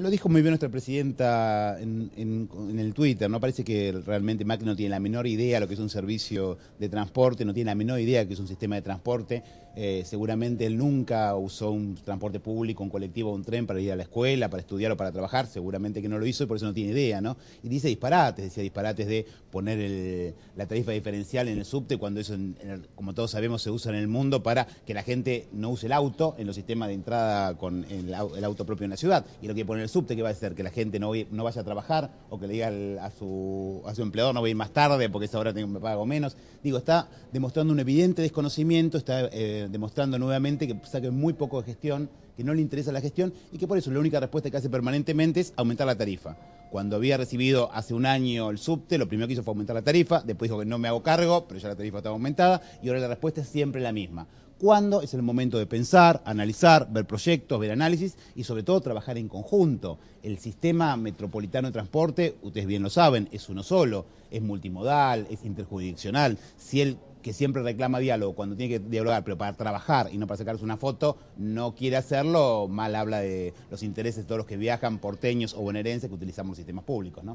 Lo dijo muy bien nuestra presidenta en, el Twitter, ¿no? Parece que realmente Macri no tiene la menor idea de lo que es un servicio de transporte, no tiene la menor idea de lo que es un sistema de transporte. Eh, seguramente él nunca usó un transporte público, un colectivo, un tren para ir a la escuela, para estudiar o para trabajar. Seguramente que no lo hizo y por eso no tiene idea, ¿no? Y dice disparates, decía disparates de poner la tarifa diferencial en el subte cuando eso, como todos sabemos, se usa en el mundo para que la gente no use el auto en los sistemas de entrada con el, auto propio en la ciudad. Y lo que pone subte, que va a ser? ¿Que la gente no, vaya a trabajar o que le diga a, su, a su empleador no voy a ir más tarde porque esa hora tengo, me pago menos? Digo, está demostrando un evidente desconocimiento, está eh, demostrando nuevamente que saque muy poco de gestión, que no le interesa la gestión y que por eso la única respuesta que hace permanentemente es aumentar la tarifa. Cuando había recibido hace un año el subte, lo primero que hizo fue aumentar la tarifa, después dijo que no me hago cargo, pero ya la tarifa estaba aumentada y ahora la respuesta es siempre la misma cuándo es el momento de pensar, analizar, ver proyectos, ver análisis y sobre todo trabajar en conjunto. El sistema metropolitano de transporte, ustedes bien lo saben, es uno solo, es multimodal, es interjurisdiccional. Si el que siempre reclama diálogo cuando tiene que dialogar, pero para trabajar y no para sacarse una foto, no quiere hacerlo, mal habla de los intereses de todos los que viajan, porteños o bonaerenses que utilizamos sistemas públicos. ¿no?